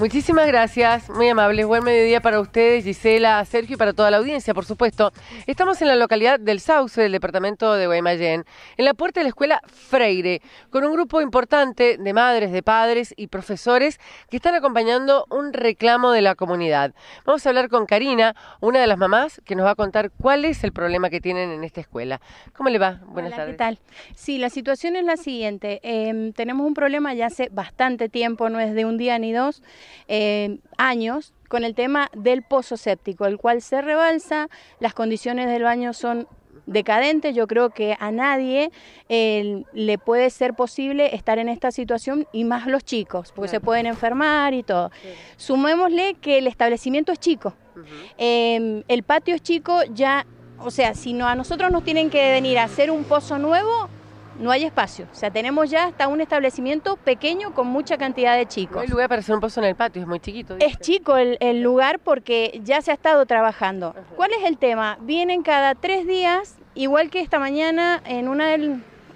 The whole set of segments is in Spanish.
Muchísimas gracias, muy amables, Buen mediodía para ustedes, Gisela, Sergio y para toda la audiencia, por supuesto. Estamos en la localidad del Sauce, del departamento de Guaymallén, en la puerta de la escuela Freire, con un grupo importante de madres, de padres y profesores que están acompañando un reclamo de la comunidad. Vamos a hablar con Karina, una de las mamás, que nos va a contar cuál es el problema que tienen en esta escuela. ¿Cómo le va? Buenas tardes. ¿Qué tal? Sí, la situación es la siguiente. Em, tenemos un problema ya hace bastante tiempo, no es de un día ni dos eh, años con el tema del pozo séptico, el cual se rebalsa, las condiciones del baño son decadentes, yo creo que a nadie eh, le puede ser posible estar en esta situación y más los chicos, porque se pueden enfermar y todo. Sumémosle que el establecimiento es chico, em, el patio es chico, ya, o sea, si no, a nosotros nos tienen que venir a hacer un pozo nuevo, no hay espacio. O sea, tenemos ya hasta un establecimiento pequeño con mucha cantidad de chicos. No hay lugar para hacer un pozo en el patio, es muy chiquito. Es chico el, lugar porque ya se ha estado trabajando. ¿Cuál es el tema? Vienen cada tres días, igual que esta mañana en una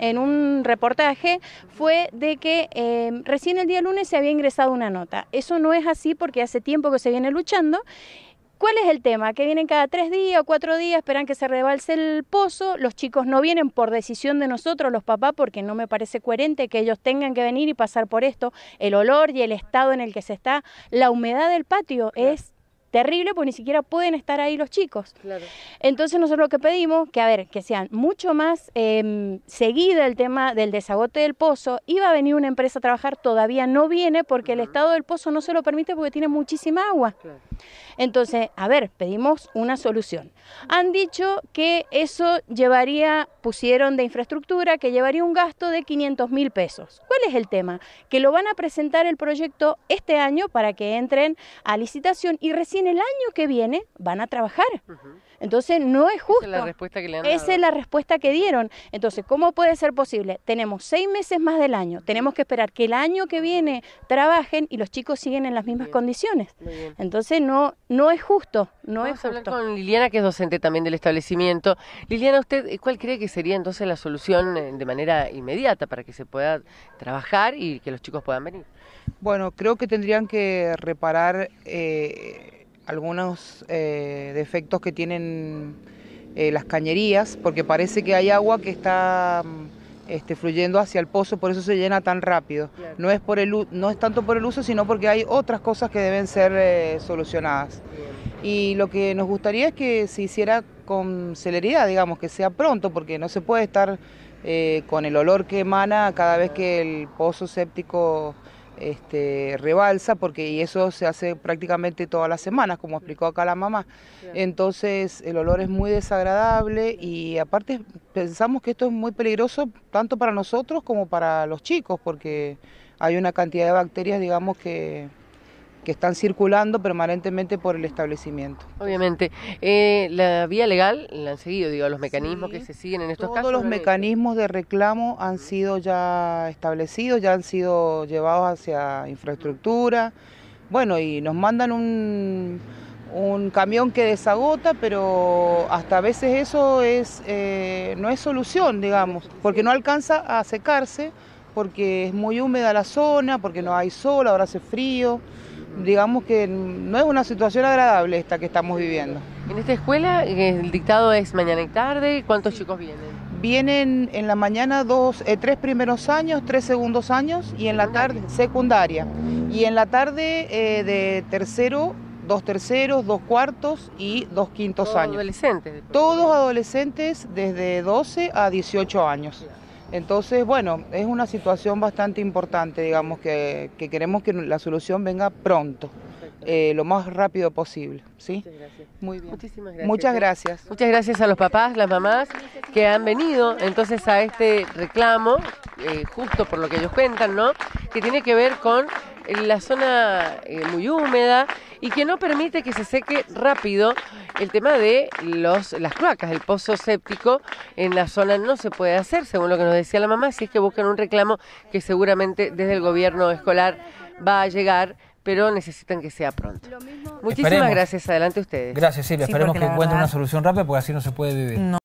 en un reportaje fue de que em, recién el día lunes se había ingresado una nota. Eso no es así porque hace tiempo que se viene luchando ¿Cuál es el tema? Que vienen cada tres días o cuatro días, esperan que se rebalse el pozo, los chicos no vienen por decisión de nosotros, los papás, porque no me parece coherente que ellos tengan que venir y pasar por esto, el olor y el estado en el que se está, la humedad del patio es terrible, pues ni siquiera pueden estar ahí los chicos. Entonces nosotros lo que pedimos, que a ver, que sean mucho más em, seguida el tema del desagote del pozo, iba a venir una empresa a trabajar, todavía no viene porque el estado del pozo no se lo permite porque tiene muchísima agua. Entonces, a ver, pedimos una solución. Han dicho que eso llevaría, pusieron de infraestructura, que llevaría un gasto de 500 mil pesos. ¿Cuál es el tema? Que lo van a presentar el proyecto este año para que entren a licitación y recién en el año que viene van a trabajar. Entonces no es justo. Esa es la respuesta que le es la respuesta que dieron. Entonces, ¿cómo puede ser posible? Tenemos seis meses más del año. Tenemos que esperar que el año que viene trabajen y los chicos siguen en las mismas condiciones. Entonces no, no es justo. No Vamos es justo. a hablar con Liliana, que es docente también del establecimiento. Liliana, ¿usted cuál cree que sería entonces la solución eh, de manera inmediata para que se pueda trabajar y que los chicos puedan venir? Bueno, creo que tendrían que reparar eh, algunos eh, defectos que tienen eh, las cañerías, porque parece que hay agua que está mm, este, fluyendo hacia el pozo, por eso se llena tan rápido. No es, por el, no es tanto por el uso, sino porque hay otras cosas que deben ser eh, solucionadas. Y lo que nos gustaría es que se hiciera con celeridad, digamos, que sea pronto, porque no se puede estar con el olor que emana cada vez que el pozo séptico este, rebalsa, porque y eso se hace prácticamente todas las semanas, como explicó acá la mamá. Entonces el olor es muy desagradable y aparte pensamos que esto es muy peligroso tanto para nosotros como para los chicos, porque hay una cantidad de bacterias, digamos, que que están circulando permanentemente por el establecimiento. Obviamente. Eh, ¿La vía legal la han seguido, digo, los mecanismos que se siguen en estos casos? Todos los mecanismos de reclamo han sido ya establecidos, ya han sido llevados hacia infraestructura. Bueno, y nos mandan un, camión que desagota, pero hasta a veces eso es, eh, no es solución, digamos, porque no alcanza a secarse, porque es muy húmeda la zona, porque no hay sol, ahora hace frío digamos que no es una situación agradable esta que estamos viviendo. En esta escuela el dictado es mañana y tarde, ¿cuántos chicos vienen? Vienen en la mañana dos, eh, tres primeros años, tres segundos años y en la tarde secundaria. Y en la tarde eh, de tercero, dos terceros, dos cuartos y dos quintos Todos años. Adolescentes. Todos adolescentes desde 12 a 18 años. Entonces, bueno, es una situación bastante importante, digamos, que, queremos que la solución venga pronto. Eh, lo más rápido posible. ¿sí? Muchas gracias. Muy bien. Muchísimas gracias. Muchas ¿eh? gracias. Muchas gracias a los papás, las mamás que han venido entonces a este reclamo, eh, justo por lo que ellos cuentan, ¿no? Que tiene que ver con la zona muy húmeda y que no permite que se seque rápido el tema de los, las cloacas, el pozo séptico en la zona no se puede hacer, según lo que nos decía la mamá, si es que buscan un reclamo que seguramente desde el gobierno escolar va a llegar pero necesitan que sea pronto. Muchísimas gracias, adelante ustedes. Gracias Silvia, esperemos que encuentren una solución rápida porque así no se puede vivir. No.